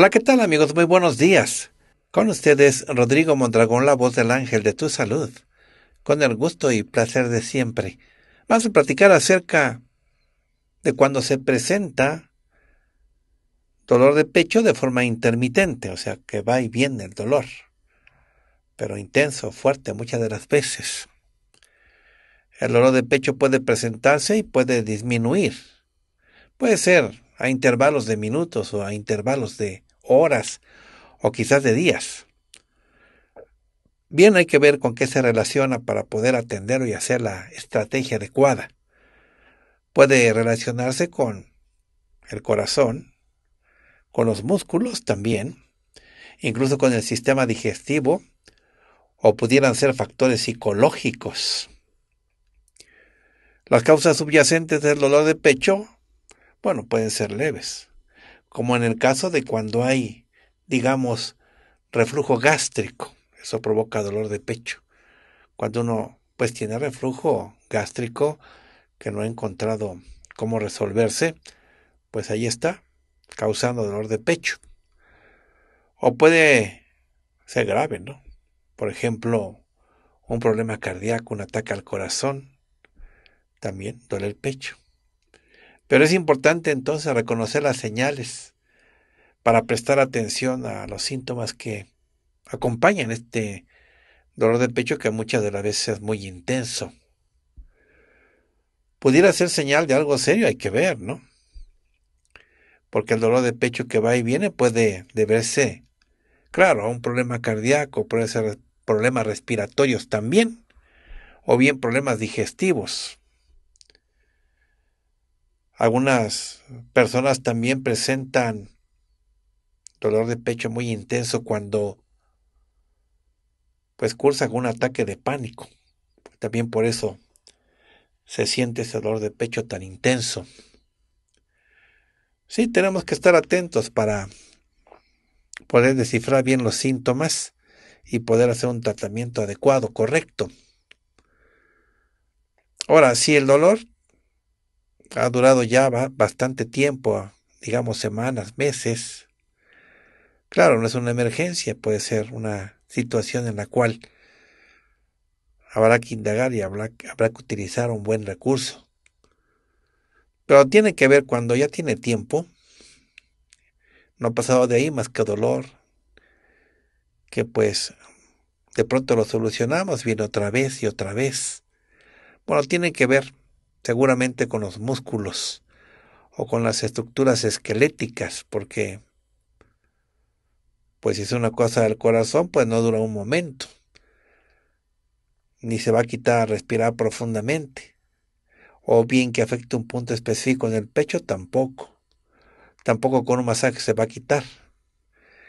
Hola, ¿qué tal amigos? Muy buenos días. Con ustedes Rodrigo Mondragón, la voz del ángel de tu salud, con el gusto y placer de siempre. Vamos a platicar acerca de cuando se presenta dolor de pecho de forma intermitente, o sea, que va y viene el dolor, pero intenso, fuerte muchas de las veces. El dolor de pecho puede presentarse y puede disminuir. Puede ser a intervalos de minutos o a intervalos de horas o quizás de días. Bien hay que ver con qué se relaciona para poder atender y hacer la estrategia adecuada. Puede relacionarse con el corazón, con los músculos también, incluso con el sistema digestivo, o pudieran ser factores psicológicos. Las causas subyacentes del dolor de pecho, bueno, pueden ser leves como en el caso de cuando hay, digamos, reflujo gástrico, eso provoca dolor de pecho. Cuando uno pues tiene reflujo gástrico que no ha encontrado cómo resolverse, pues ahí está, causando dolor de pecho. O puede ser grave, ¿no? Por ejemplo, un problema cardíaco, un ataque al corazón, también duele el pecho. Pero es importante entonces reconocer las señales para prestar atención a los síntomas que acompañan este dolor de pecho que muchas de las veces es muy intenso. Pudiera ser señal de algo serio, hay que ver, ¿no? Porque el dolor de pecho que va y viene puede deberse, claro, a un problema cardíaco, puede ser problemas respiratorios también, o bien problemas digestivos. Algunas personas también presentan dolor de pecho muy intenso cuando pues cursa algún un ataque de pánico. También por eso se siente ese dolor de pecho tan intenso. Sí, tenemos que estar atentos para poder descifrar bien los síntomas y poder hacer un tratamiento adecuado, correcto. Ahora, si el dolor ha durado ya bastante tiempo, digamos semanas, meses. Claro, no es una emergencia, puede ser una situación en la cual habrá que indagar y habrá, que utilizar un buen recurso. Pero tiene que ver cuando ya tiene tiempo, no ha pasado de ahí más que dolor, que pues de pronto lo solucionamos, viene otra vez y otra vez. Bueno, tiene que ver seguramente con los músculos o con las estructuras esqueléticas, porque pues si es una cosa del corazón, pues no dura un momento, ni se va a quitar a respirar profundamente, o bien que afecte un punto específico en el pecho, tampoco, tampoco con un masaje se va a quitar.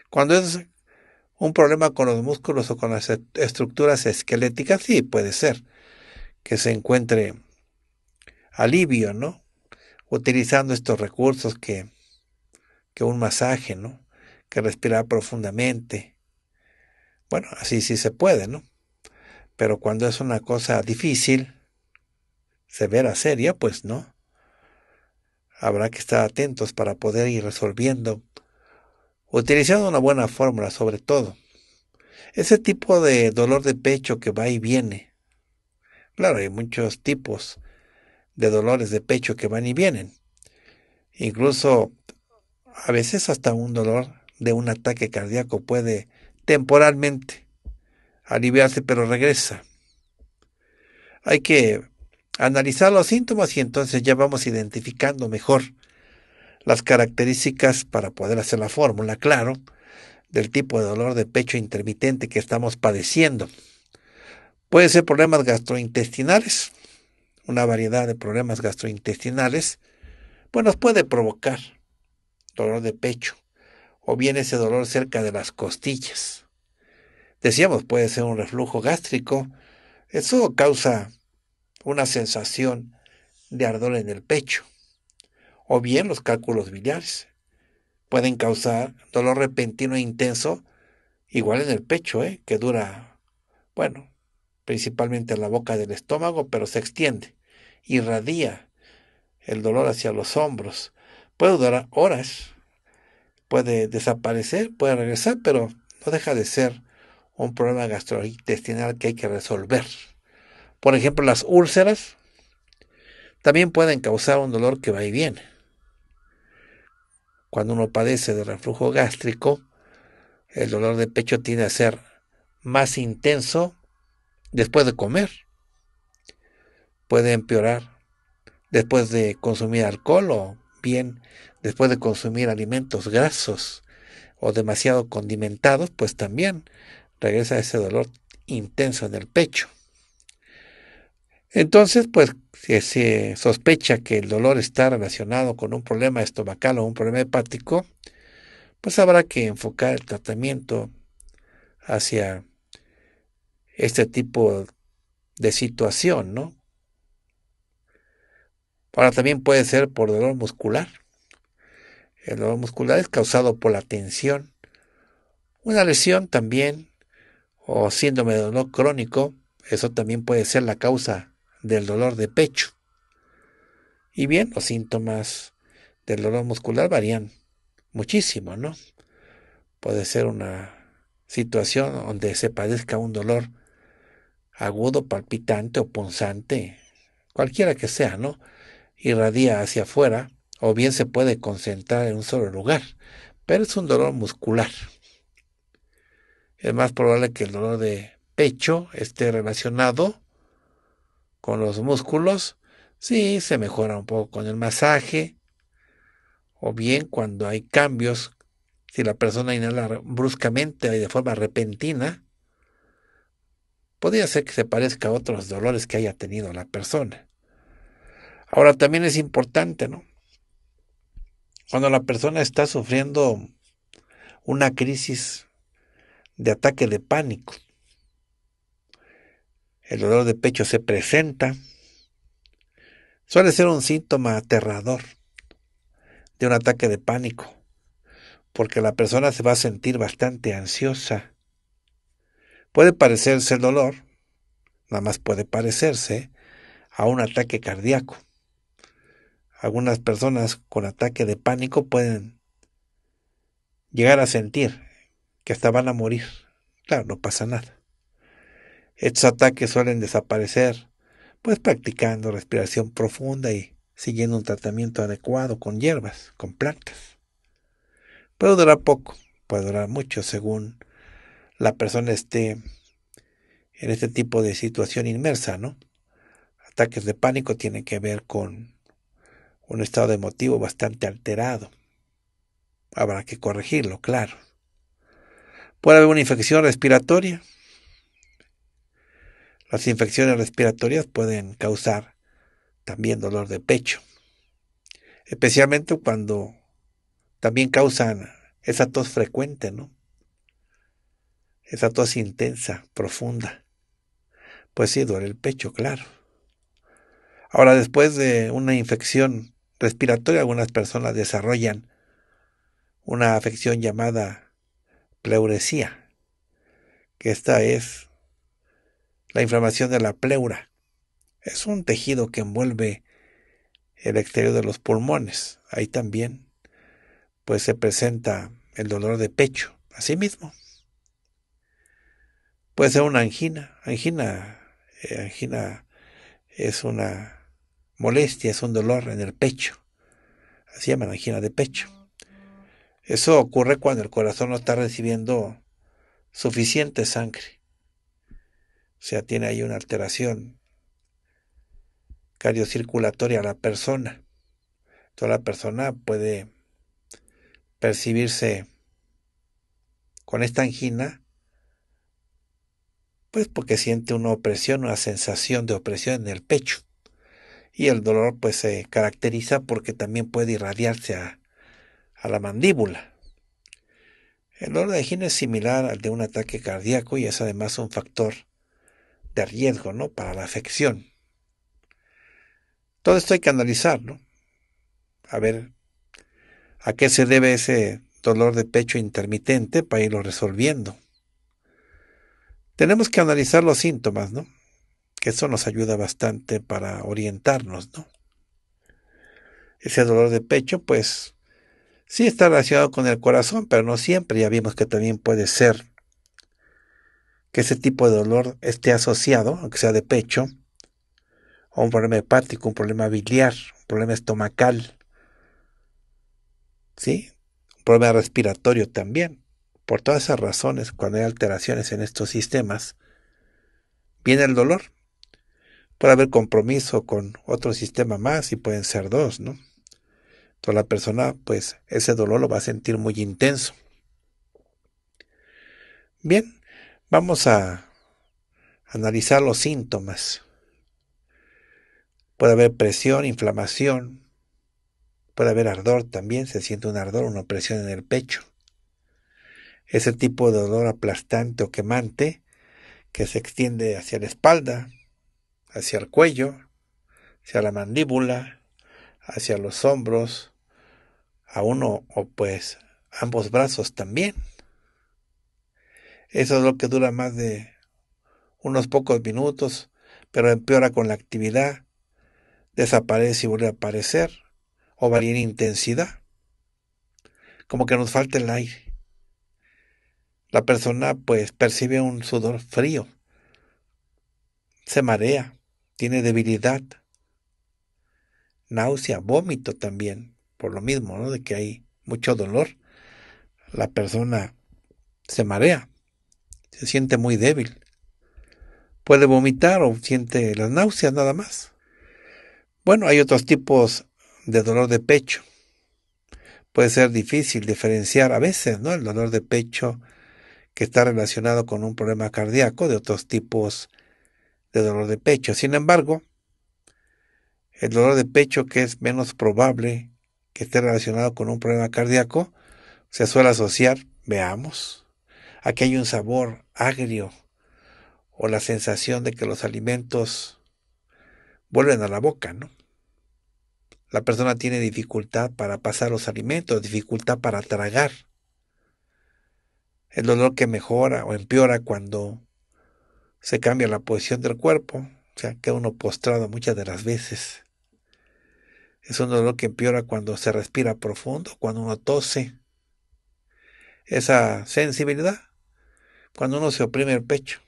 Cuando es un problema con los músculos o con las estructuras esqueléticas, sí puede ser que se encuentre alivio, ¿no? Utilizando estos recursos que, que un masaje, ¿no? Que respirar profundamente. Bueno, así sí se puede, ¿no? Pero cuando es una cosa difícil, severa, seria, pues no. Habrá que estar atentos para poder ir resolviendo, utilizando una buena fórmula sobre todo. Ese tipo de dolor de pecho que va y viene. Claro, hay muchos tipos de dolores de pecho que van y vienen. Incluso a veces hasta un dolor de un ataque cardíaco puede temporalmente aliviarse, pero regresa. Hay que analizar los síntomas y entonces ya vamos identificando mejor las características para poder hacer la fórmula, claro, del tipo de dolor de pecho intermitente que estamos padeciendo. Puede ser problemas gastrointestinales, una variedad de problemas gastrointestinales, pues nos puede provocar dolor de pecho o bien ese dolor cerca de las costillas. Decíamos, puede ser un reflujo gástrico. Eso causa una sensación de ardor en el pecho. O bien los cálculos biliares pueden causar dolor repentino e intenso, igual en el pecho, ¿eh? que dura, bueno, principalmente en la boca del estómago, pero se extiende irradia el dolor hacia los hombros. Puede durar horas, puede desaparecer, puede regresar, pero no deja de ser un problema gastrointestinal que hay que resolver. Por ejemplo, las úlceras también pueden causar un dolor que va y viene. Cuando uno padece de reflujo gástrico, el dolor de pecho tiene a ser más intenso después de comer puede empeorar después de consumir alcohol o bien después de consumir alimentos grasos o demasiado condimentados, pues también regresa ese dolor intenso en el pecho. Entonces, pues si se sospecha que el dolor está relacionado con un problema estomacal o un problema hepático, pues habrá que enfocar el tratamiento hacia este tipo de situación, ¿no? Ahora también puede ser por dolor muscular. El dolor muscular es causado por la tensión. Una lesión también, o síndrome de dolor crónico, eso también puede ser la causa del dolor de pecho. Y bien, los síntomas del dolor muscular varían muchísimo, ¿no? Puede ser una situación donde se padezca un dolor agudo, palpitante o punzante, cualquiera que sea, ¿no? irradia hacia afuera o bien se puede concentrar en un solo lugar, pero es un dolor muscular. Es más probable que el dolor de pecho esté relacionado con los músculos. si se mejora un poco con el masaje o bien cuando hay cambios, si la persona inhala bruscamente y de forma repentina, podría ser que se parezca a otros dolores que haya tenido la persona. Ahora también es importante, ¿no? Cuando la persona está sufriendo una crisis de ataque de pánico, el dolor de pecho se presenta, suele ser un síntoma aterrador de un ataque de pánico, porque la persona se va a sentir bastante ansiosa. Puede parecerse el dolor, nada más puede parecerse, a un ataque cardíaco algunas personas con ataque de pánico pueden llegar a sentir que hasta van a morir. Claro, no pasa nada. Estos ataques suelen desaparecer, pues practicando respiración profunda y siguiendo un tratamiento adecuado con hierbas, con plantas. Puede durar poco, puede durar mucho según la persona esté en este tipo de situación inmersa, ¿no? Ataques de pánico tienen que ver con un estado emotivo bastante alterado. Habrá que corregirlo, claro. Puede haber una infección respiratoria. Las infecciones respiratorias pueden causar también dolor de pecho, especialmente cuando también causan esa tos frecuente, ¿no? Esa tos intensa, profunda. Pues sí, duele el pecho, claro. Ahora, después de una infección respiratoria, algunas personas desarrollan una afección llamada pleuresía, que esta es la inflamación de la pleura. Es un tejido que envuelve el exterior de los pulmones. Ahí también pues se presenta el dolor de pecho, así mismo. Puede ser una angina. Angina, eh, angina es una Molestia es un dolor en el pecho. Así llaman angina de pecho. Eso ocurre cuando el corazón no está recibiendo suficiente sangre. O sea, tiene ahí una alteración cardiocirculatoria a la persona. Toda la persona puede percibirse con esta angina, pues porque siente una opresión, una sensación de opresión en el pecho. Y el dolor pues se caracteriza porque también puede irradiarse a, la mandíbula. El dolor de Gine es similar al de un ataque cardíaco y es además un factor de riesgo ¿no? para la afección. Todo esto hay que analizar, A ver a qué se debe ese dolor de pecho intermitente para irlo resolviendo. Tenemos que analizar los síntomas, ¿no? que eso nos ayuda bastante para orientarnos, ¿no? Ese dolor de pecho, pues sí está relacionado con el corazón, pero no siempre. Ya vimos que también puede ser que ese tipo de dolor esté asociado, aunque sea de pecho, a un problema hepático, un problema biliar, un problema estomacal, ¿sí? Un problema respiratorio también. Por todas esas razones, cuando hay alteraciones en estos sistemas, viene el dolor. Puede haber compromiso con otro sistema más y pueden ser dos, ¿no? Entonces la persona, pues, ese dolor lo va a sentir muy intenso. Bien, vamos a analizar los síntomas. Puede haber presión, inflamación, puede haber ardor también, se siente un ardor, una presión en el pecho. Ese tipo de dolor aplastante o quemante que se extiende hacia la espalda, hacia el cuello, hacia la mandíbula, hacia los hombros, a uno o pues ambos brazos también. Eso es lo que dura más de unos pocos minutos, pero empeora con la actividad, desaparece y vuelve a aparecer, o varía en intensidad, como que nos falta el aire. La persona pues percibe un sudor frío, se marea, tiene debilidad, náusea, vómito también, por lo mismo, ¿no? De que hay mucho dolor. La persona se marea, se siente muy débil. Puede vomitar o siente las náuseas nada más. Bueno, hay otros tipos de dolor de pecho. Puede ser difícil diferenciar a veces, ¿no? El dolor de pecho que está relacionado con un problema cardíaco de otros tipos de dolor de pecho. Sin embargo, el dolor de pecho, que es menos probable que esté relacionado con un problema cardíaco, se suele asociar, veamos, a que hay un sabor agrio o la sensación de que los alimentos vuelven a la boca, ¿no? La persona tiene dificultad para pasar los alimentos, dificultad para tragar. El dolor que mejora o empeora cuando se cambia la posición del cuerpo, o sea, queda uno postrado muchas de las veces. Es un dolor que empeora cuando se respira profundo, cuando uno tose. Esa sensibilidad, cuando uno se oprime el pecho.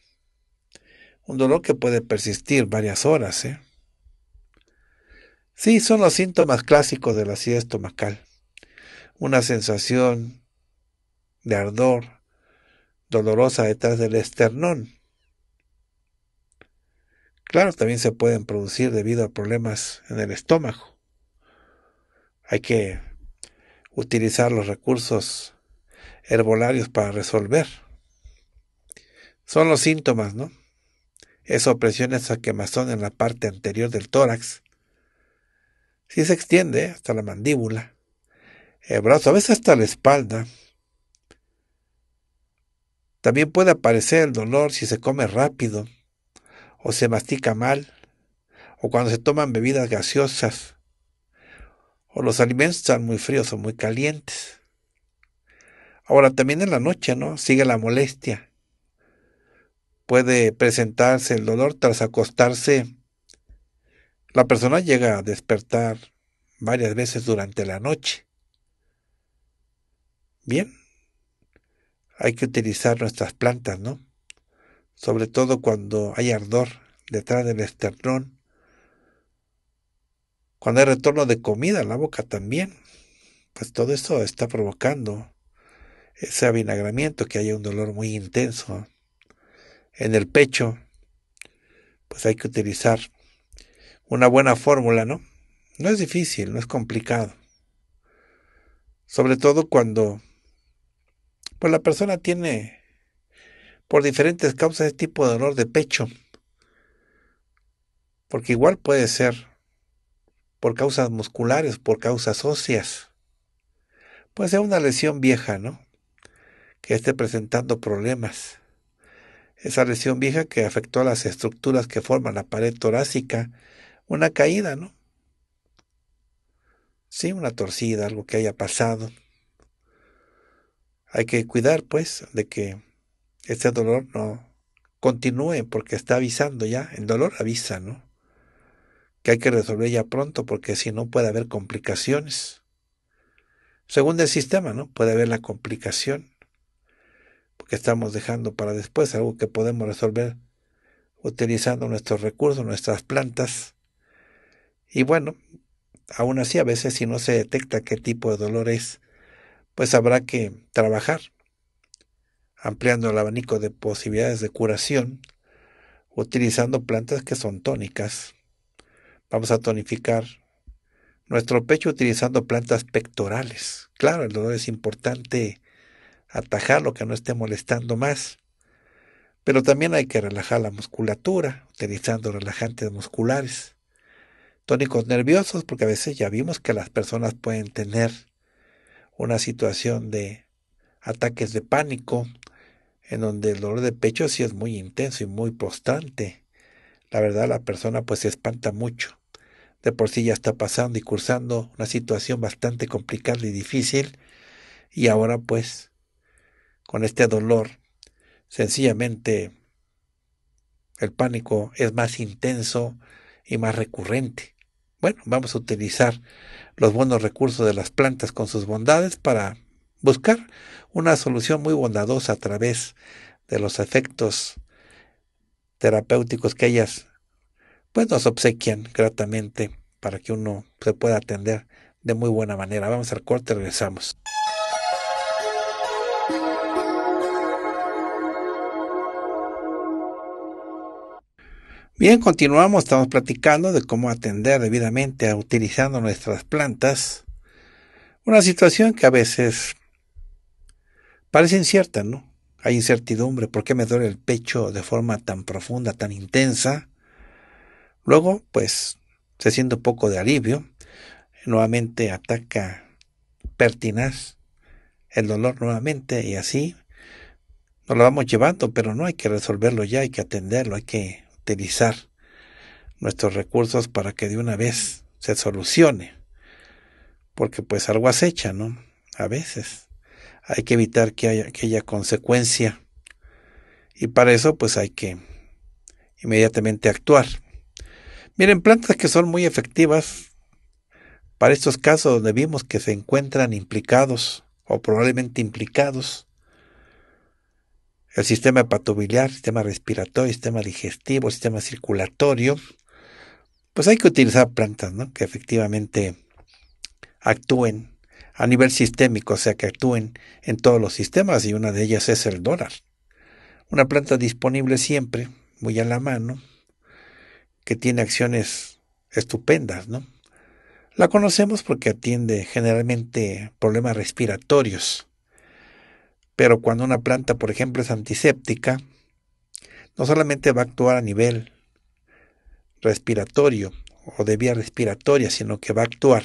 Un dolor que puede persistir varias horas. ¿eh? Sí, son los síntomas clásicos de la acidez estomacal. Una sensación de ardor dolorosa detrás del esternón, Claro, también se pueden producir debido a problemas en el estómago. Hay que utilizar los recursos herbolarios para resolver. Son los síntomas, ¿no? Esa opresión, esa quemazón en la parte anterior del tórax. Si se extiende hasta la mandíbula, el brazo, a veces hasta la espalda. También puede aparecer el dolor si se come rápido, o se mastica mal, o cuando se toman bebidas gaseosas, o los alimentos están muy fríos o muy calientes. Ahora, también en la noche, ¿no? Sigue la molestia. Puede presentarse el dolor tras acostarse. La persona llega a despertar varias veces durante la noche. Bien, hay que utilizar nuestras plantas, ¿no? sobre todo cuando hay ardor detrás del esternón, cuando hay retorno de comida en la boca también, pues todo eso está provocando ese avinagramiento, que haya un dolor muy intenso en el pecho, pues hay que utilizar una buena fórmula, ¿no? No es difícil, no es complicado. Sobre todo cuando pues la persona tiene por diferentes causas este tipo de dolor de pecho. Porque igual puede ser por causas musculares, por causas óseas. Puede ser una lesión vieja, ¿no? Que esté presentando problemas. Esa lesión vieja que afectó a las estructuras que forman la pared torácica, una caída, ¿no? Sí, una torcida, algo que haya pasado. Hay que cuidar, pues, de que este dolor no continúe porque está avisando ya, el dolor avisa, ¿no? Que hay que resolver ya pronto porque si no puede haber complicaciones. Según el sistema, ¿no? Puede haber la complicación porque estamos dejando para después algo que podemos resolver utilizando nuestros recursos, nuestras plantas. Y bueno, aún así a veces si no se detecta qué tipo de dolor es, pues habrá que trabajar ampliando el abanico de posibilidades de curación, utilizando plantas que son tónicas. Vamos a tonificar nuestro pecho utilizando plantas pectorales. Claro, el dolor es importante atajarlo, que no esté molestando más. Pero también hay que relajar la musculatura, utilizando relajantes musculares. Tónicos nerviosos, porque a veces ya vimos que las personas pueden tener una situación de ataques de pánico, en donde el dolor de pecho sí es muy intenso y muy constante La verdad la persona pues se espanta mucho. De por sí ya está pasando y cursando una situación bastante complicada y difícil y ahora pues con este dolor sencillamente el pánico es más intenso y más recurrente. Bueno, vamos a utilizar los buenos recursos de las plantas con sus bondades para buscar una solución muy bondadosa a través de los efectos terapéuticos que ellas pues nos obsequian gratamente para que uno se pueda atender de muy buena manera. Vamos al corte, regresamos. Bien, continuamos, estamos platicando de cómo atender debidamente utilizando nuestras plantas. Una situación que a veces parece incierta, ¿no? Hay incertidumbre, ¿por qué me duele el pecho de forma tan profunda, tan intensa? Luego, pues, se siente un poco de alivio, nuevamente ataca pertinaz el dolor nuevamente y así nos lo vamos llevando, pero no hay que resolverlo ya, hay que atenderlo, hay que utilizar nuestros recursos para que de una vez se solucione, porque pues algo acecha, ¿no? A veces hay que evitar que haya, que consecuencia. Y para eso pues hay que inmediatamente actuar. Miren, plantas que son muy efectivas para estos casos donde vimos que se encuentran implicados o probablemente implicados el sistema hepatobiliar, sistema respiratorio, sistema digestivo, sistema circulatorio, pues hay que utilizar plantas que efectivamente actúen a nivel sistémico, o sea, que actúen en todos los sistemas y una de ellas es el dólar. Una planta disponible siempre, muy a la mano, que tiene acciones estupendas, ¿no? La conocemos porque atiende generalmente problemas respiratorios. Pero cuando una planta, por ejemplo, es antiséptica, no solamente va a actuar a nivel respiratorio o de vía respiratoria, sino que va a actuar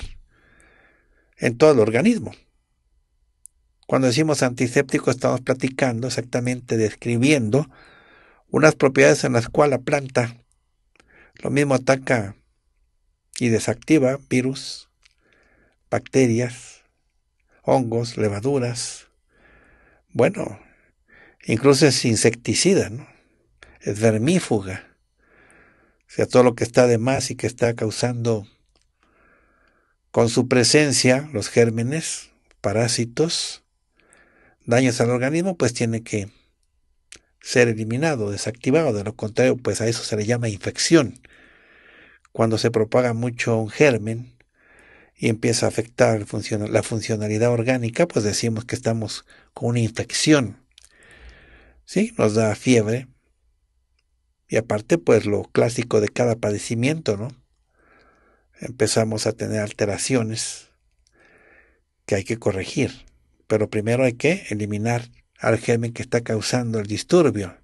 en todo el organismo. Cuando decimos antiséptico estamos platicando exactamente, describiendo unas propiedades en las cuales la planta lo mismo ataca y desactiva virus, bacterias, hongos, levaduras, bueno, incluso es insecticida, es vermífuga, o sea, todo lo que está de más y que está causando con su presencia, los gérmenes, parásitos, daños al organismo, pues tiene que ser eliminado, desactivado. De lo contrario, pues a eso se le llama infección. Cuando se propaga mucho un germen y empieza a afectar la funcionalidad orgánica, pues decimos que estamos con una infección. ¿Sí? Nos da fiebre. Y aparte, pues lo clásico de cada padecimiento, ¿no? empezamos a tener alteraciones que hay que corregir. Pero primero hay que eliminar al germen que está causando el disturbio.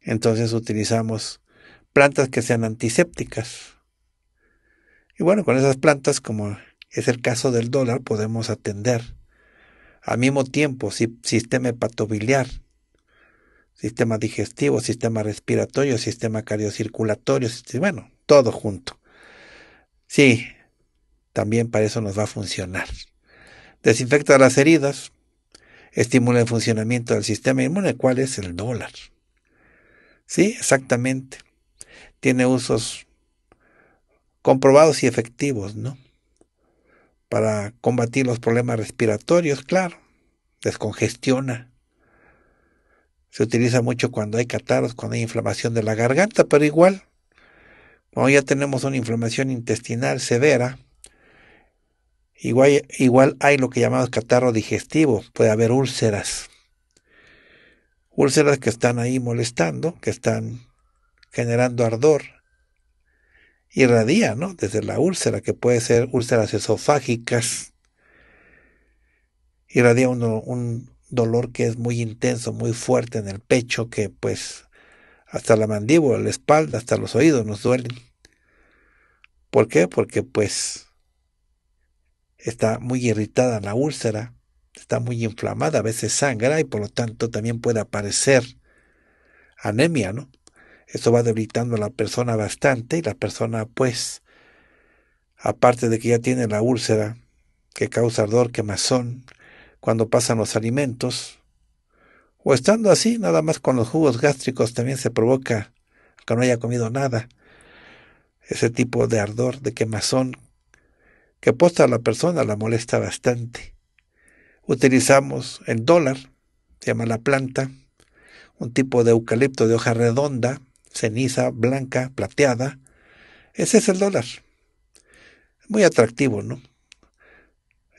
Entonces utilizamos plantas que sean antisépticas. Y bueno, con esas plantas, como es el caso del dólar, podemos atender al mismo tiempo si, sistema hepatobiliar, sistema digestivo, sistema respiratorio, sistema cardiocirculatorio, bueno, todo junto. Sí, también para eso nos va a funcionar. Desinfecta las heridas, estimula el funcionamiento del sistema inmune, cuál es el dólar. Sí, exactamente. Tiene usos comprobados y efectivos, ¿no? Para combatir los problemas respiratorios, claro. Descongestiona. Se utiliza mucho cuando hay catarros, cuando hay inflamación de la garganta, pero igual cuando ya tenemos una inflamación intestinal severa, igual, igual hay lo que llamamos catarro digestivo, puede haber úlceras. Úlceras que están ahí molestando, que están generando ardor. Irradia, ¿no? Desde la úlcera, que puede ser úlceras esofágicas. Irradia un dolor que es muy intenso, muy fuerte en el pecho, que pues hasta la mandíbula, la espalda, hasta los oídos nos duelen. ¿Por qué? Porque pues está muy irritada la úlcera, está muy inflamada, a veces sangra y por lo tanto también puede aparecer anemia, ¿no? Eso va debilitando a la persona bastante y la persona pues, aparte de que ya tiene la úlcera que causa ardor, quemazón, cuando pasan los alimentos, o estando así, nada más con los jugos gástricos también se provoca, que no haya comido nada, ese tipo de ardor, de quemazón, que posta a la persona la molesta bastante. Utilizamos el dólar, se llama la planta, un tipo de eucalipto de hoja redonda, ceniza, blanca, plateada. Ese es el dólar. Muy atractivo, ¿no?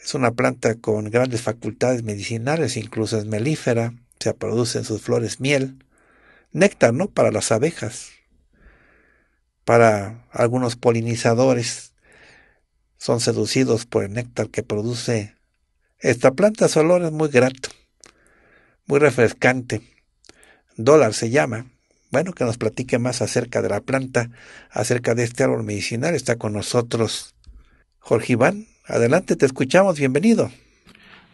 Es una planta con grandes facultades medicinales, incluso es melífera, se producen sus flores miel, néctar, ¿no? Para las abejas, para algunos polinizadores, son seducidos por el néctar que produce esta planta. Su olor es muy grato, muy refrescante. Dólar se llama. Bueno, que nos platique más acerca de la planta, acerca de este árbol medicinal. Está con nosotros Jorge Iván. Adelante, te escuchamos. Bienvenido.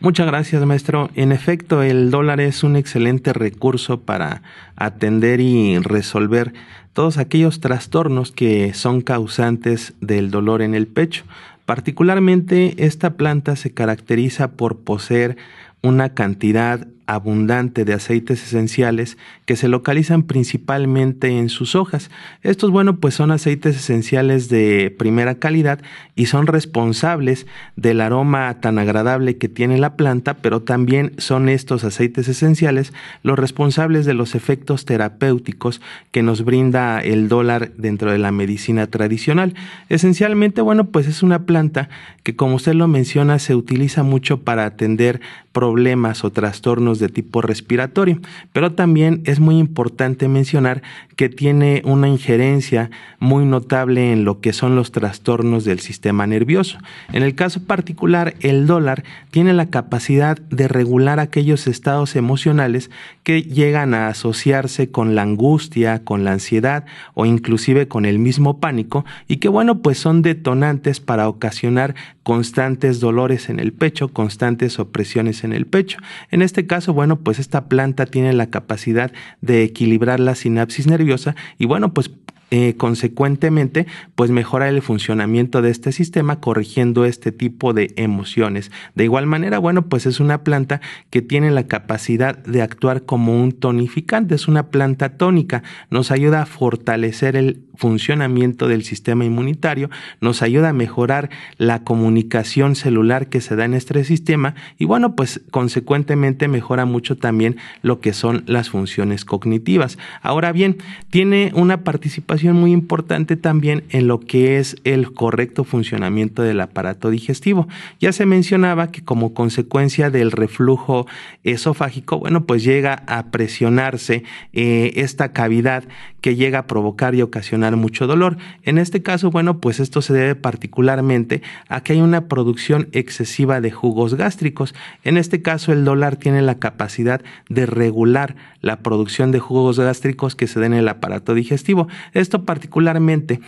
Muchas gracias, maestro. En efecto, el dólar es un excelente recurso para atender y resolver todos aquellos trastornos que son causantes del dolor en el pecho. Particularmente, esta planta se caracteriza por poseer una cantidad abundante de aceites esenciales que se localizan principalmente en sus hojas. Estos, bueno, pues son aceites esenciales de primera calidad y son responsables del aroma tan agradable que tiene la planta, pero también son estos aceites esenciales los responsables de los efectos terapéuticos que nos brinda el dólar dentro de la medicina tradicional. Esencialmente, bueno, pues es una planta que, como usted lo menciona, se utiliza mucho para atender problemas o trastornos de tipo respiratorio. Pero también es muy importante mencionar que tiene una injerencia muy notable en lo que son los trastornos del sistema nervioso. En el caso particular, el dólar tiene la capacidad de regular aquellos estados emocionales que llegan a asociarse con la angustia, con la ansiedad o inclusive con el mismo pánico y que bueno, pues son detonantes para ocasionar constantes dolores en el pecho, constantes opresiones en el pecho. En este caso, bueno, pues esta planta tiene la capacidad de equilibrar la sinapsis nerviosa y bueno, pues eh, consecuentemente, pues mejora el funcionamiento de este sistema corrigiendo este tipo de emociones. De igual manera, bueno, pues es una planta que tiene la capacidad de actuar como un tonificante, es una planta tónica, nos ayuda a fortalecer el funcionamiento del sistema inmunitario, nos ayuda a mejorar la comunicación celular que se da en este sistema y bueno, pues consecuentemente mejora mucho también lo que son las funciones cognitivas. Ahora bien, tiene una participación muy importante también en lo que es el correcto funcionamiento del aparato digestivo. Ya se mencionaba que como consecuencia del reflujo esofágico, bueno, pues llega a presionarse eh, esta cavidad que llega a provocar y ocasionar mucho dolor. En este caso, bueno, pues esto se debe particularmente a que hay una producción excesiva de jugos gástricos. En este caso, el dólar tiene la capacidad de regular la producción de jugos gástricos que se den en el aparato digestivo esto particularmente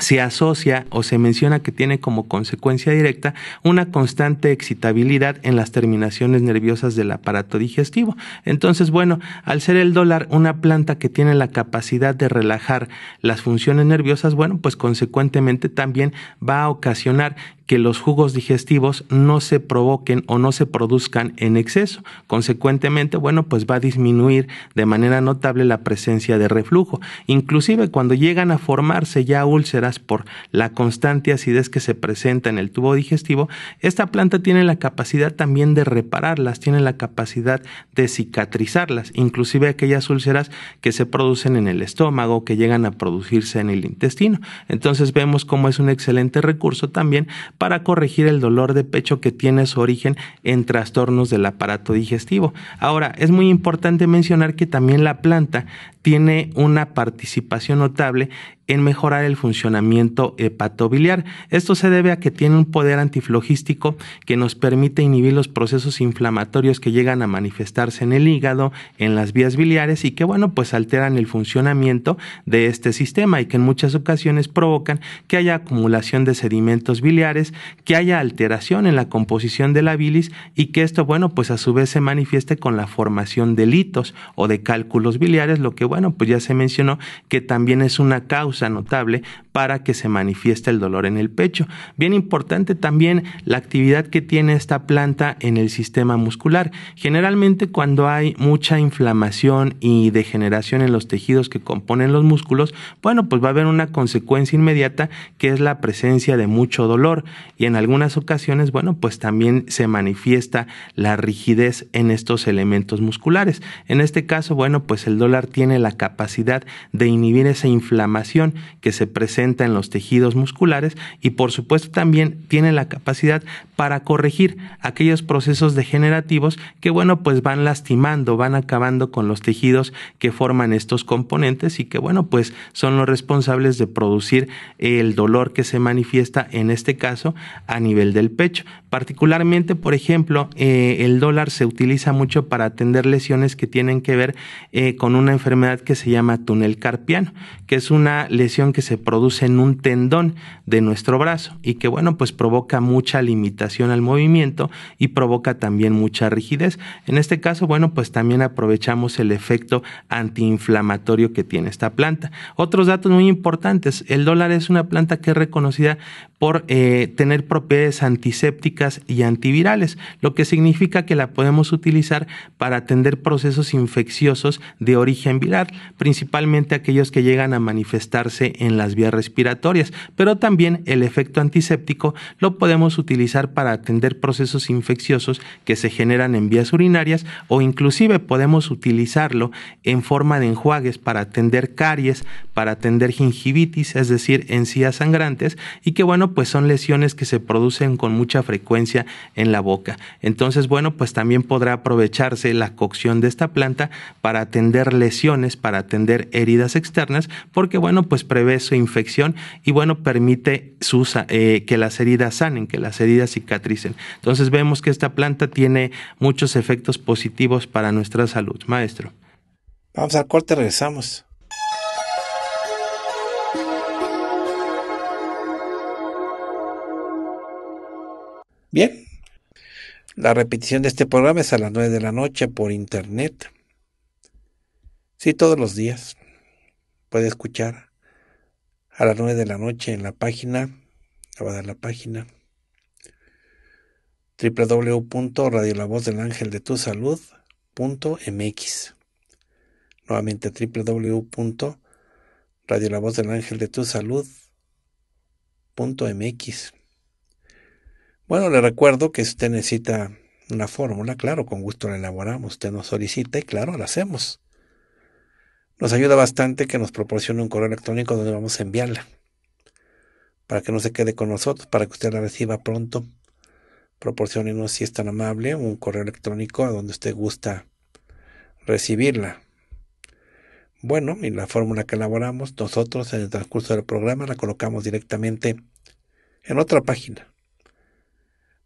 se asocia o se menciona que tiene como consecuencia directa una constante excitabilidad en las terminaciones nerviosas del aparato digestivo. Entonces, bueno, al ser el dólar una planta que tiene la capacidad de relajar las funciones nerviosas, bueno, pues consecuentemente también va a ocasionar que los jugos digestivos no se provoquen o no se produzcan en exceso. Consecuentemente, bueno, pues va a disminuir de manera notable la presencia de reflujo. Inclusive cuando llegan a formarse ya úlceras por la constante acidez que se presenta en el tubo digestivo, esta planta tiene la capacidad también de repararlas, tiene la capacidad de cicatrizarlas, inclusive aquellas úlceras que se producen en el estómago, que llegan a producirse en el intestino. Entonces vemos cómo es un excelente recurso también para corregir el dolor de pecho que tiene su origen en trastornos del aparato digestivo. Ahora, es muy importante mencionar que también la planta tiene una participación notable en mejorar el funcionamiento hepatobiliar. Esto se debe a que tiene un poder antiflogístico que nos permite inhibir los procesos inflamatorios que llegan a manifestarse en el hígado, en las vías biliares y que, bueno, pues alteran el funcionamiento de este sistema y que en muchas ocasiones provocan que haya acumulación de sedimentos biliares, que haya alteración en la composición de la bilis y que esto, bueno, pues a su vez se manifieste con la formación de litos o de cálculos biliares, lo que, bueno, pues ya se mencionó que también es una causa notable para que se manifieste el dolor en el pecho. Bien importante también la actividad que tiene esta planta en el sistema muscular. Generalmente cuando hay mucha inflamación y degeneración en los tejidos que componen los músculos, bueno, pues va a haber una consecuencia inmediata que es la presencia de mucho dolor y en algunas ocasiones, bueno, pues también se manifiesta la rigidez en estos elementos musculares. En este caso, bueno, pues el dólar tiene la la capacidad de inhibir esa inflamación que se presenta en los tejidos musculares y por supuesto también tiene la capacidad para corregir aquellos procesos degenerativos que bueno pues van lastimando, van acabando con los tejidos que forman estos componentes y que bueno pues son los responsables de producir el dolor que se manifiesta en este caso a nivel del pecho. Particularmente por ejemplo eh, el dólar se utiliza mucho para atender lesiones que tienen que ver eh, con una enfermedad que se llama túnel carpiano, que es una lesión que se produce en un tendón de nuestro brazo y que, bueno, pues provoca mucha limitación al movimiento y provoca también mucha rigidez. En este caso, bueno, pues también aprovechamos el efecto antiinflamatorio que tiene esta planta. Otros datos muy importantes, el dólar es una planta que es reconocida por eh, tener propiedades antisépticas y antivirales, lo que significa que la podemos utilizar para atender procesos infecciosos de origen viral principalmente aquellos que llegan a manifestarse en las vías respiratorias, pero también el efecto antiséptico lo podemos utilizar para atender procesos infecciosos que se generan en vías urinarias o inclusive podemos utilizarlo en forma de enjuagues para atender caries, para atender gingivitis, es decir, encías sangrantes y que bueno, pues son lesiones que se producen con mucha frecuencia en la boca. Entonces, bueno, pues también podrá aprovecharse la cocción de esta planta para atender lesiones para atender heridas externas porque, bueno, pues prevé su infección y, bueno, permite eh, que las heridas sanen, que las heridas cicatricen. Entonces vemos que esta planta tiene muchos efectos positivos para nuestra salud. Maestro. Vamos al corte, regresamos. Bien, la repetición de este programa es a las 9 de la noche por internet. Sí, todos los días. Puede escuchar a las 9 de la noche en la página. Le va a dar la página www.radiolavozdelangeldetusalud.mx Nuevamente salud.mx. Bueno, le recuerdo que si usted necesita una fórmula, claro, con gusto la elaboramos. Usted nos solicita y claro, la hacemos. Nos ayuda bastante que nos proporcione un correo electrónico donde vamos a enviarla, para que no se quede con nosotros, para que usted la reciba pronto. Proporcionenos, si es tan amable, un correo electrónico a donde usted gusta recibirla. Bueno, y la fórmula que elaboramos nosotros en el transcurso del programa la colocamos directamente en otra página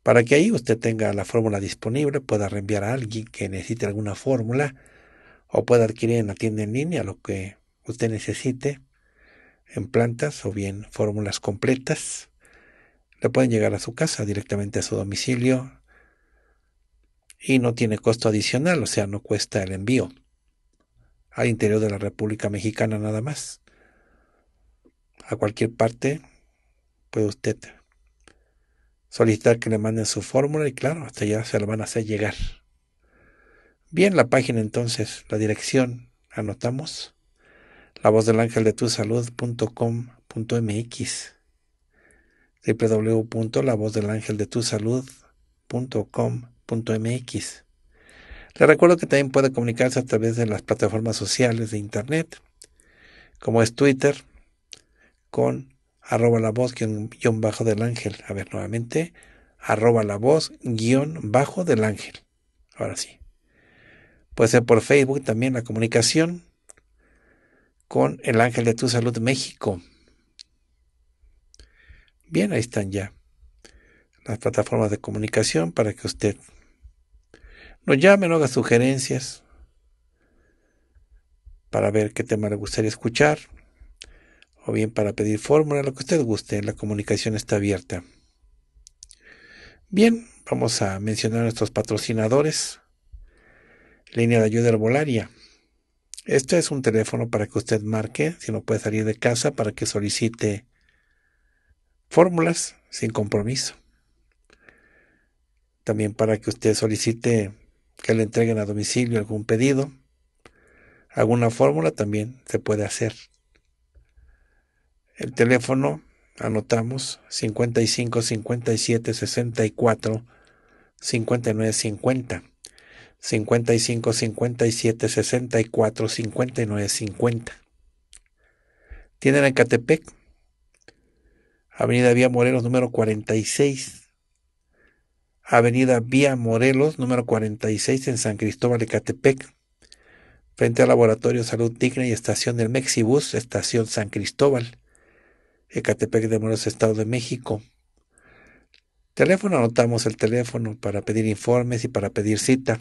para que ahí usted tenga la fórmula disponible, pueda reenviar a alguien que necesite alguna fórmula o puede adquirir en la tienda en línea lo que usted necesite en plantas o bien fórmulas completas. Le pueden llegar a su casa directamente a su domicilio y no tiene costo adicional, o sea, no cuesta el envío al interior de la República Mexicana nada más. A cualquier parte puede usted solicitar que le manden su fórmula y claro, hasta ya se la van a hacer llegar. Bien la página entonces, la dirección, anotamos, la voz del ángel de tu salud.com.mx mx Le recuerdo que también puede comunicarse a través de las plataformas sociales de internet, como es Twitter, con arroba la voz guión bajo del ángel. A ver, nuevamente, arroba la voz guión bajo del ángel. Ahora sí. Puede ser por Facebook también la comunicación con el Ángel de tu Salud México. Bien, ahí están ya las plataformas de comunicación para que usted nos llame, nos haga sugerencias para ver qué tema le gustaría escuchar o bien para pedir fórmula, lo que usted guste, la comunicación está abierta. Bien, vamos a mencionar a nuestros patrocinadores línea de ayuda herbolaria. Este es un teléfono para que usted marque, si no puede salir de casa, para que solicite fórmulas sin compromiso. También para que usted solicite que le entreguen a domicilio algún pedido. Alguna fórmula también se puede hacer. El teléfono, anotamos, 55 57 64 59 50. 55 57 64 59 50. Tienen en Catepec, Avenida Vía Morelos número 46. Avenida Vía Morelos número 46 en San Cristóbal de Catepec, frente al Laboratorio Salud Digna y Estación del Mexibus, Estación San Cristóbal, Ecatepec de Morelos, Estado de México. Teléfono, anotamos el teléfono para pedir informes y para pedir cita.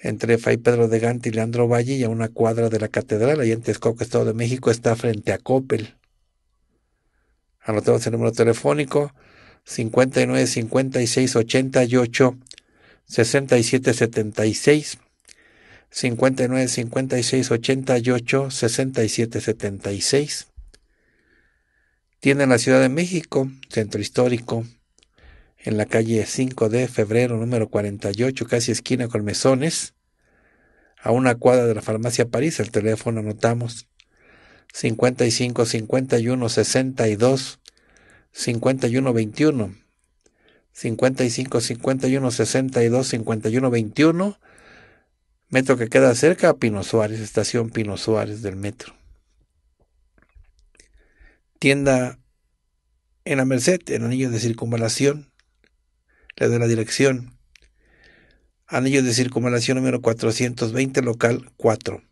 entre Fay Pedro de Gante y Leandro Valle y a una cuadra de la catedral, ahí en Texcoco, Estado de México, está frente a Coppel. Anotamos el número telefónico 59 56 88 67 76 59 56 88 67 76. Tiene la Ciudad de México, Centro Histórico, en la calle 5 de febrero, número 48, casi esquina con Mesones, a una cuadra de la farmacia París. El teléfono anotamos 55 51 62 51 21. 55 51 62 51 21. Metro que queda cerca a Pino Suárez, estación Pino Suárez del metro. Tienda en la Merced, en anillo de circunvalación, le doy la dirección. Anillo de circunvalación número 420, local 4.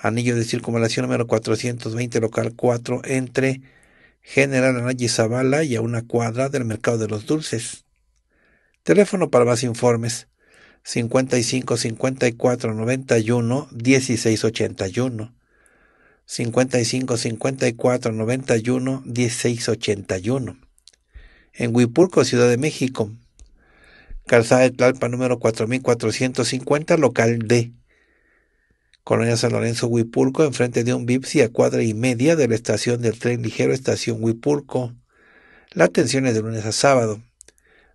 Anillo de circunvalación número 420, local 4, entre General Anayi Zavala y a una cuadra del Mercado de los Dulces. Teléfono para más informes 55 54 91 1681 55 54 91 16 En Huipurco, Ciudad de México Calzada de Tlalpa número 4450, local D. Colonia San Lorenzo Huipulco, enfrente de un Bipsi a cuadra y media de la estación del tren ligero Estación Huipulco. La atención es de lunes a sábado.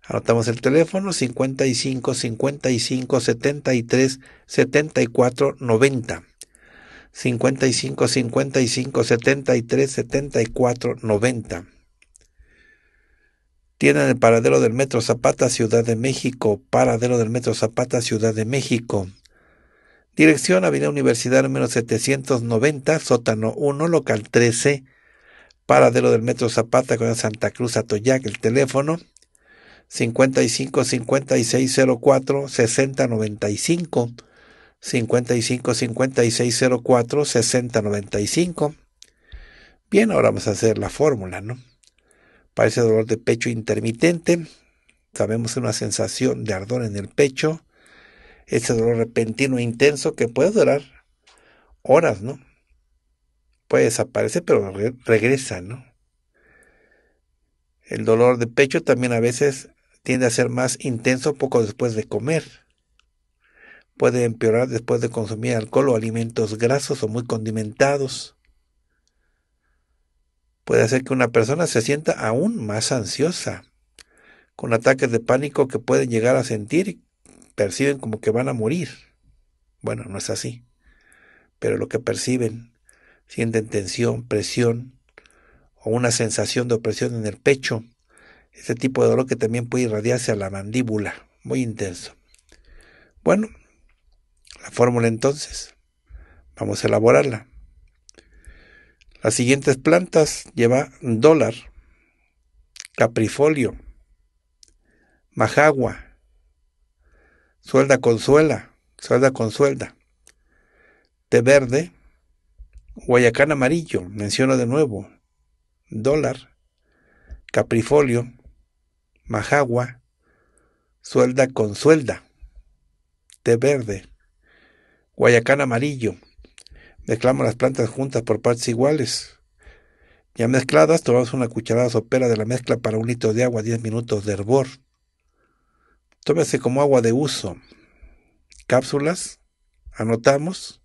Anotamos el teléfono 55 55 73 74 90. 55 55 73 74 90 tienen el paradero del Metro Zapata, Ciudad de México, paradero del Metro Zapata, Ciudad de México. Dirección Avenida Universidad número 790, sótano 1, local 13, paradero del Metro Zapata, con Santa Cruz Atoyac, el teléfono 55 5604 6095 55 5604 6095. Bien, ahora vamos a hacer la fórmula, ¿no? Parece dolor de pecho intermitente. Sabemos una sensación de ardor en el pecho. Ese dolor repentino e intenso que puede durar horas, ¿no? Puede desaparecer, pero regresa, ¿no? El dolor de pecho también a veces tiende a ser más intenso poco después de comer. Puede empeorar después de consumir alcohol o alimentos grasos o muy condimentados puede hacer que una persona se sienta aún más ansiosa, con ataques de pánico que pueden llegar a sentir, perciben como que van a morir. Bueno, no es así, pero lo que perciben, sienten tensión, presión o una sensación de opresión en el pecho, este tipo de dolor que también puede irradiarse a la mandíbula, muy intenso. Bueno, la fórmula entonces, vamos a elaborarla. Las siguientes plantas lleva dólar, caprifolio, majagua, suelda con suela, suelda con suelda, té verde, guayacán amarillo, menciono de nuevo, dólar, caprifolio, majagua, suelda con suelda, té verde, guayacán amarillo, Mezclamos las plantas juntas por partes iguales. Ya mezcladas, tomamos una cucharada sopera de la mezcla para un litro de agua, 10 minutos de hervor. Tómese como agua de uso. Cápsulas, anotamos.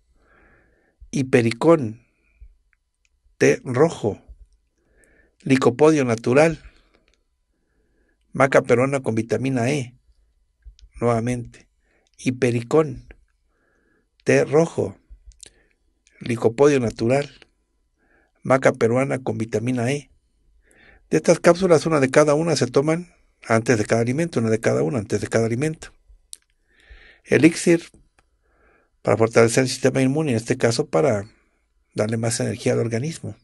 hipericón, té rojo, licopodio natural, maca peruana con vitamina E, nuevamente, hipericón, té rojo, licopodio natural, maca peruana con vitamina E. De estas cápsulas, una de cada una se toman antes de cada alimento, una de cada una antes de cada alimento. Elixir para fortalecer el sistema inmune, en este caso para darle más energía al organismo,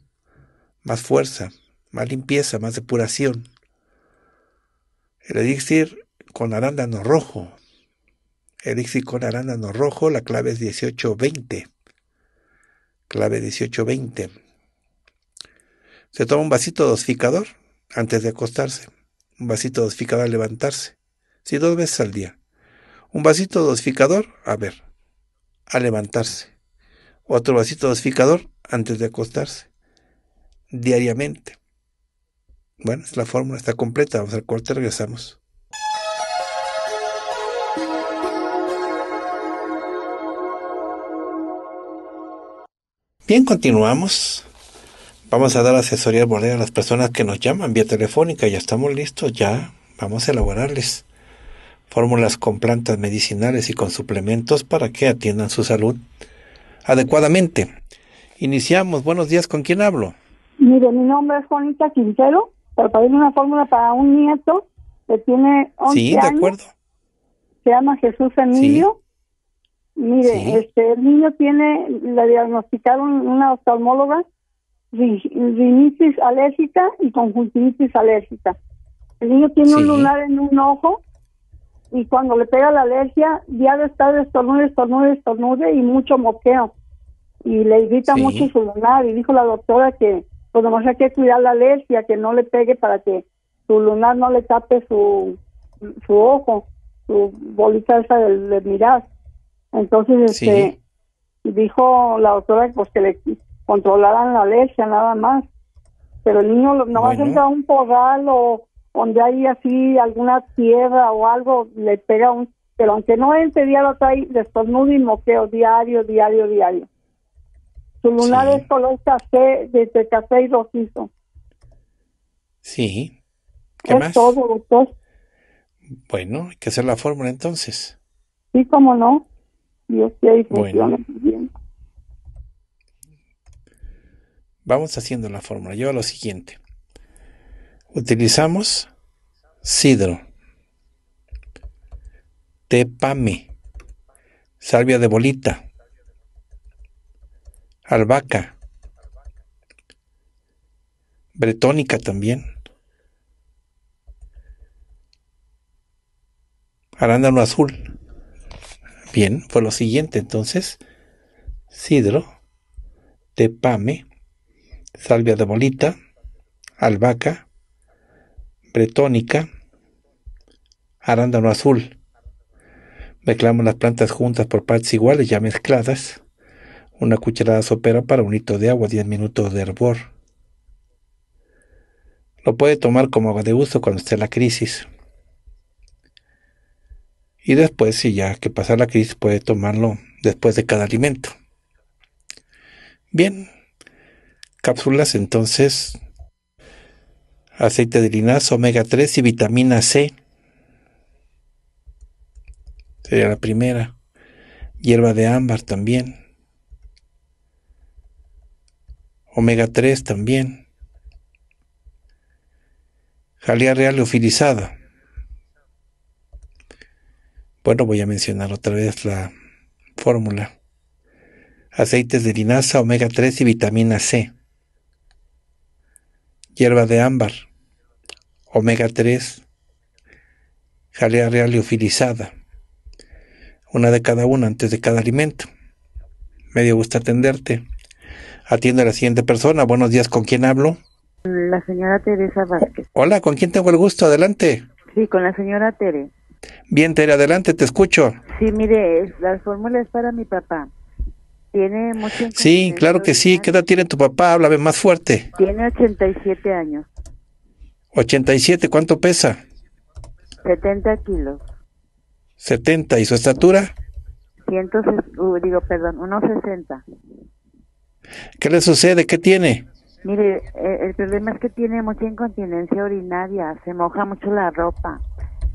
más fuerza, más limpieza, más depuración. El elixir con arándano rojo. Elixir con arándano rojo, la clave es 1820 clave 1820. Se toma un vasito dosificador antes de acostarse, un vasito dosificador al levantarse, Si dos veces al día. Un vasito dosificador, a ver, a levantarse. Otro vasito dosificador antes de acostarse, diariamente. Bueno, la fórmula, está completa. Vamos al corte, regresamos. Bien, continuamos. Vamos a dar asesoría a las personas que nos llaman vía telefónica. Ya estamos listos, ya vamos a elaborarles fórmulas con plantas medicinales y con suplementos para que atiendan su salud adecuadamente. Iniciamos. Buenos días, ¿con quién hablo? Mire, mi nombre es Juanita Quintero, para pedirle una fórmula para un nieto que tiene 11 años. Sí, de acuerdo. Se llama Jesús Emilio. Mire, este, el niño tiene, le diagnosticaron una oftalmóloga, rinitis alérgica y conjuntivitis alérgica. El niño tiene un lunar en un ojo y cuando le pega la alergia, ya de estar estornude, estornude, estornude y mucho moqueo. Y le irrita mucho su lunar. Y dijo la doctora que, pues hay que cuidar la alergia, que no le pegue para que su lunar no le tape su, su ojo, su bolita esa del de mirar. Entonces, este, dijo la doctora pues, que le controlaran la leche, nada más. Pero el niño no va bueno. a un podal o donde hay así alguna tierra o algo, le pega un... Pero aunque no ese día lo trae no y moqueo diario, diario, diario. Su lunar es color café, desde café y rojizo. Sí. ¿Qué es más? todo, doctor. Bueno, hay que hacer la fórmula entonces. Sí, cómo no. Vamos haciendo la fórmula. Yo lo siguiente. Utilizamos sidro, tepame, salvia de bolita, albahaca, bretónica también, arándano azul, Bien, fue lo siguiente entonces. Sidro, tepame, salvia de bolita, albahaca, bretónica, arándano azul. Mezclamos las plantas juntas por partes iguales ya mezcladas. Una cucharada sopera para un litro de agua, 10 minutos de hervor. Lo puede tomar como agua de uso cuando esté la crisis. Y después, si ya que pasa la crisis, puede tomarlo después de cada alimento. Bien, cápsulas entonces, aceite de linaza, omega 3 y vitamina C. Sería la primera. Hierba de ámbar también. Omega 3 también. Jalea real leofilizada. Bueno, voy a mencionar otra vez la fórmula. Aceites de linaza, omega 3 y vitamina C. Hierba de ámbar, omega 3, jalea real liofilizada. Una de cada una antes de cada alimento. Medio gusto atenderte. Atiende a la siguiente persona. Buenos días, ¿con quién hablo? La señora Teresa Vázquez. Hola, ¿con quién tengo el gusto? Adelante. Sí, con la señora Teresa. Bien, Tere, adelante, te escucho. Sí, mire, las fórmulas para mi papá. Tiene mucho Sí, claro que sí. ¿Qué edad tiene tu papá? Háblame más fuerte. Tiene 87 años. 87, ¿cuánto pesa? 70 kilos. 70, ¿y su estatura? digo, perdón, 1,60. ¿Qué le sucede? ¿Qué tiene? Mire, eh, el problema es que tiene mucha incontinencia urinaria, se moja mucho la ropa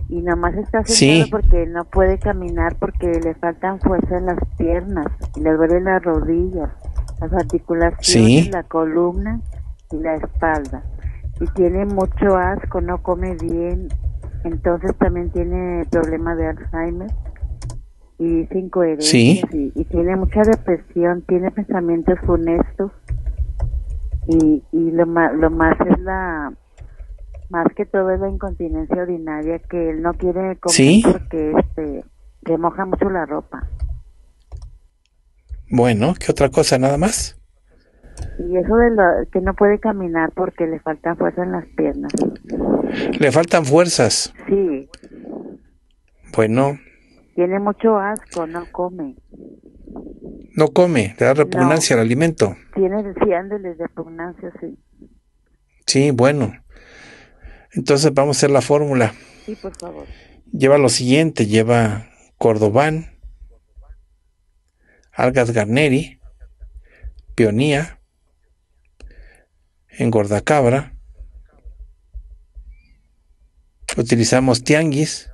y nada más está sentado porque no puede caminar porque le faltan fuerza en las piernas, le duelen las rodillas, las articulaciones, la columna y la espalda. Y tiene mucho asco, no come bien, entonces también tiene problemas de Alzheimer y cinco coherencia. y, tiene mucha depresión, tiene pensamientos funestos y, y lo, lo más es la más que todo es la incontinencia ordinaria que él no quiere comer porque este le moja mucho la ropa. Bueno, ¿qué otra cosa nada más? Y eso de que no puede caminar porque le falta fuerza en las piernas. ¿Le faltan fuerzas? Sí. Bueno. Tiene mucho asco, no come. No come, le da repugnancia al alimento. Tiene, sí, de repugnancia, sí. Sí, bueno. Entonces vamos a hacer la fórmula. Sí, por favor. Lleva lo siguiente, lleva Cordobán, Algas Garneri, Pionía, Engordacabra. Utilizamos Tianguis,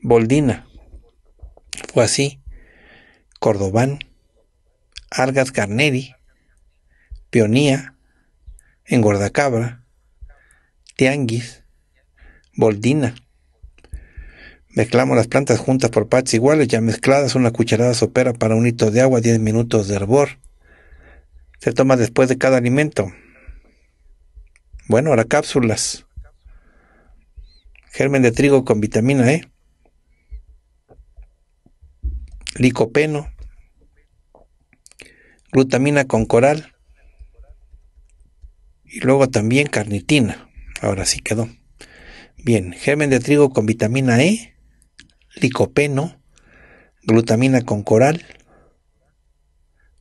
Boldina. Fue así. Cordobán, Algas Garneri, Pionía, engordacabra, tianguis, boldina. Mezclamos las plantas juntas por partes iguales, ya mezcladas, una cucharada sopera para un hito de agua, 10 minutos de hervor. Se toma después de cada alimento. Bueno, ahora cápsulas. Germen de trigo con vitamina E. Licopeno. Glutamina con coral. Y luego también carnitina. Ahora sí quedó. Bien, germen de trigo con vitamina E, licopeno, glutamina con coral,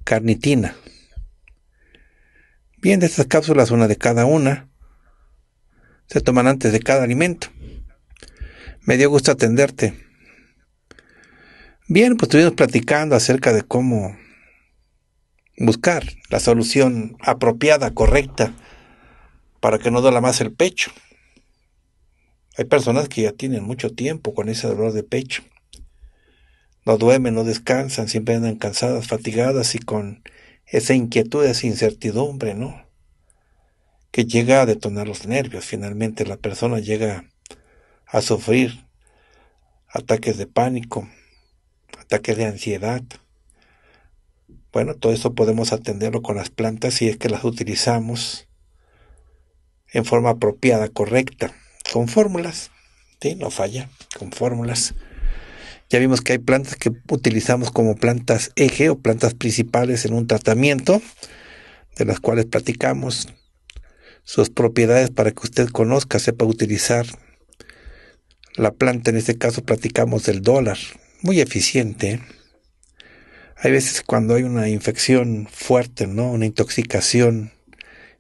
carnitina. Bien, de estas cápsulas, una de cada una, se toman antes de cada alimento. Me dio gusto atenderte. Bien, pues estuvimos platicando acerca de cómo buscar la solución apropiada, correcta, para que no duela más el pecho. Hay personas que ya tienen mucho tiempo con ese dolor de pecho. No duermen, no descansan, siempre andan cansadas, fatigadas y con esa inquietud, esa incertidumbre, ¿no? Que llega a detonar los nervios. Finalmente la persona llega a sufrir ataques de pánico, ataques de ansiedad. Bueno, todo eso podemos atenderlo con las plantas si es que las utilizamos en forma apropiada, correcta, con fórmulas. ¿sí? No falla, con fórmulas. Ya vimos que hay plantas que utilizamos como plantas eje o plantas principales en un tratamiento, de las cuales platicamos sus propiedades para que usted conozca, sepa utilizar la planta. En este caso platicamos del dólar, muy eficiente. ¿eh? Hay veces cuando hay una infección fuerte, ¿no? Una intoxicación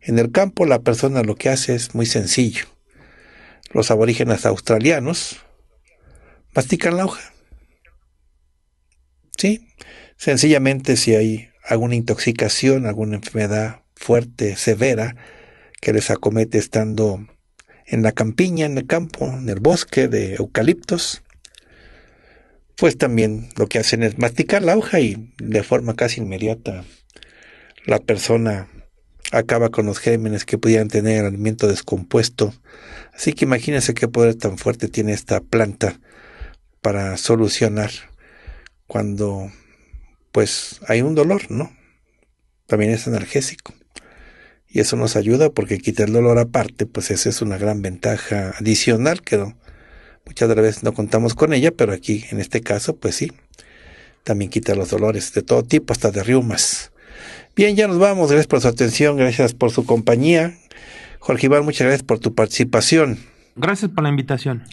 en el campo la persona lo que hace es muy sencillo. Los aborígenes australianos mastican la hoja. ¿Sí? Sencillamente si hay alguna intoxicación, alguna enfermedad fuerte, severa, que les acomete estando en la campiña, en el campo, en el bosque de eucaliptos, pues también lo que hacen es masticar la hoja y de forma casi inmediata la persona acaba con los gérmenes que pudieran tener el alimento descompuesto. Así que imagínense qué poder tan fuerte tiene esta planta para solucionar cuando pues hay un dolor, ¿no? También es analgésico. Y eso nos ayuda porque quita el dolor aparte, pues esa es una gran ventaja adicional que muchas veces no contamos con ella, pero aquí en este caso pues sí. También quita los dolores de todo tipo, hasta de riumas. Bien, ya nos vamos. Gracias por su atención, gracias por su compañía. Jorge Iván, muchas gracias por tu participación. Gracias por la invitación.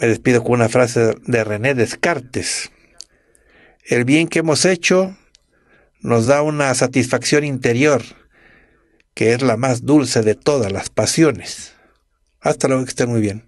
Me despido con una frase de René Descartes. El bien que hemos hecho nos da una satisfacción interior, que es la más dulce de todas las pasiones. Hasta luego, que estén muy bien.